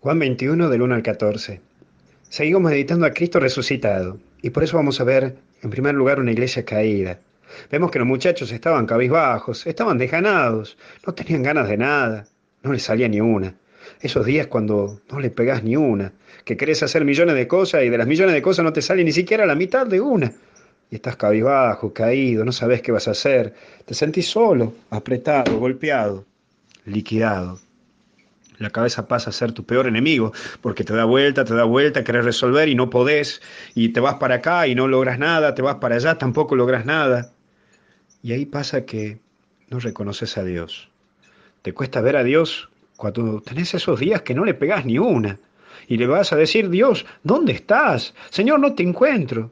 Juan 21 del 1 al 14. Seguimos meditando a Cristo resucitado y por eso vamos a ver en primer lugar una iglesia caída. Vemos que los muchachos estaban cabizbajos, estaban desganados, no tenían ganas de nada, no les salía ni una. Esos días cuando no le pegás ni una, que querés hacer millones de cosas y de las millones de cosas no te sale ni siquiera la mitad de una. Y estás cabizbajo, caído, no sabes qué vas a hacer, te sentís solo, apretado, golpeado, liquidado. La cabeza pasa a ser tu peor enemigo, porque te da vuelta, te da vuelta, querés resolver y no podés, y te vas para acá y no logras nada, te vas para allá, tampoco logras nada. Y ahí pasa que no reconoces a Dios. Te cuesta ver a Dios cuando tenés esos días que no le pegás ni una. Y le vas a decir, Dios, ¿dónde estás? Señor, no te encuentro.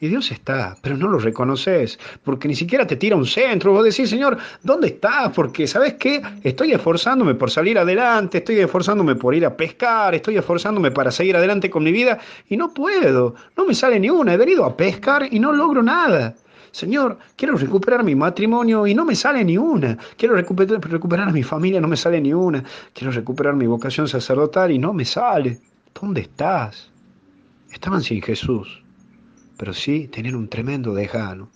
Y Dios está, pero no lo reconoces, porque ni siquiera te tira un centro. Vos decís, Señor, ¿dónde estás? Porque, ¿sabes qué? Estoy esforzándome por salir adelante, estoy esforzándome por ir a pescar, estoy esforzándome para seguir adelante con mi vida y no puedo, no me sale ni una. He venido a pescar y no logro nada. Señor, quiero recuperar mi matrimonio y no me sale ni una. Quiero recuperar, a mi familia, no me sale ni una. Quiero recuperar mi vocación sacerdotal y no me sale. ¿Dónde estás? Estaban sin Jesús pero sí tenían un tremendo dejano.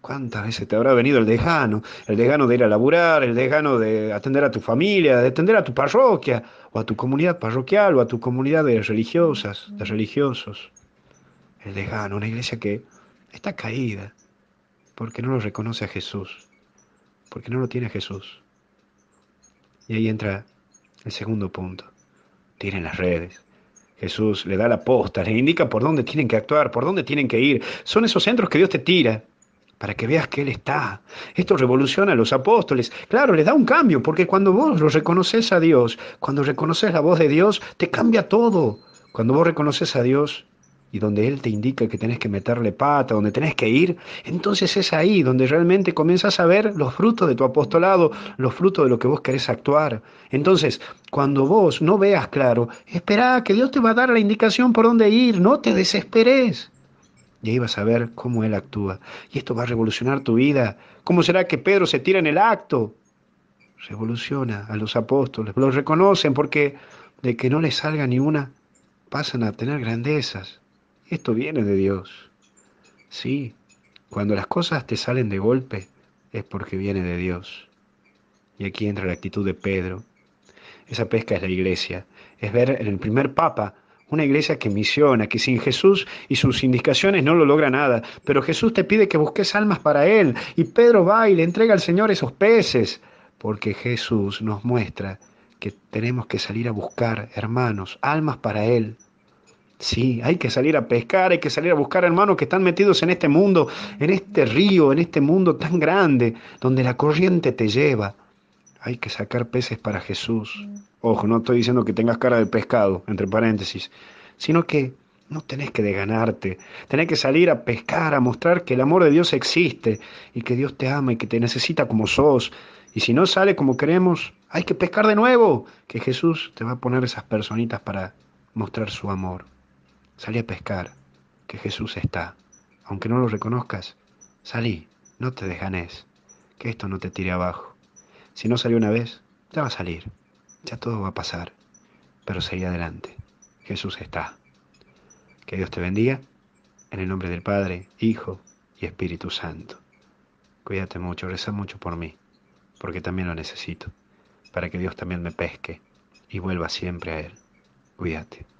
¿Cuántas veces te habrá venido el dejano? El dejano de ir a laburar, el dejano de atender a tu familia, de atender a tu parroquia, o a tu comunidad parroquial, o a tu comunidad de religiosas, de religiosos. El dejano, una iglesia que está caída, porque no lo reconoce a Jesús, porque no lo tiene Jesús. Y ahí entra el segundo punto. Tienen las redes, Jesús le da la aposta, le indica por dónde tienen que actuar, por dónde tienen que ir. Son esos centros que Dios te tira para que veas que Él está. Esto revoluciona a los apóstoles. Claro, les da un cambio, porque cuando vos lo reconoces a Dios, cuando reconoces la voz de Dios, te cambia todo. Cuando vos reconoces a Dios, y donde Él te indica que tenés que meterle pata, donde tenés que ir, entonces es ahí donde realmente comienzas a ver los frutos de tu apostolado, los frutos de lo que vos querés actuar. Entonces, cuando vos no veas claro, espera que Dios te va a dar la indicación por dónde ir, no te desesperes. Y ahí vas a ver cómo Él actúa. Y esto va a revolucionar tu vida. ¿Cómo será que Pedro se tira en el acto? Revoluciona a los apóstoles. Los reconocen porque de que no les salga ni una, pasan a tener grandezas. Esto viene de Dios. Sí, cuando las cosas te salen de golpe es porque viene de Dios. Y aquí entra la actitud de Pedro. Esa pesca es la iglesia. Es ver en el primer papa una iglesia que misiona, que sin Jesús y sus indicaciones no lo logra nada. Pero Jesús te pide que busques almas para Él. Y Pedro va y le entrega al Señor esos peces. Porque Jesús nos muestra que tenemos que salir a buscar, hermanos, almas para Él. Sí, hay que salir a pescar, hay que salir a buscar hermanos que están metidos en este mundo, en este río, en este mundo tan grande, donde la corriente te lleva. Hay que sacar peces para Jesús. Ojo, no estoy diciendo que tengas cara de pescado, entre paréntesis, sino que no tenés que deganarte, tenés que salir a pescar, a mostrar que el amor de Dios existe y que Dios te ama y que te necesita como sos. Y si no sale como queremos, hay que pescar de nuevo, que Jesús te va a poner esas personitas para mostrar su amor. Salí a pescar, que Jesús está. Aunque no lo reconozcas, salí, no te desganes, que esto no te tire abajo. Si no salió una vez, ya va a salir, ya todo va a pasar, pero seguí adelante. Jesús está. Que Dios te bendiga, en el nombre del Padre, Hijo y Espíritu Santo. Cuídate mucho, reza mucho por mí, porque también lo necesito, para que Dios también me pesque y vuelva siempre a Él. Cuídate.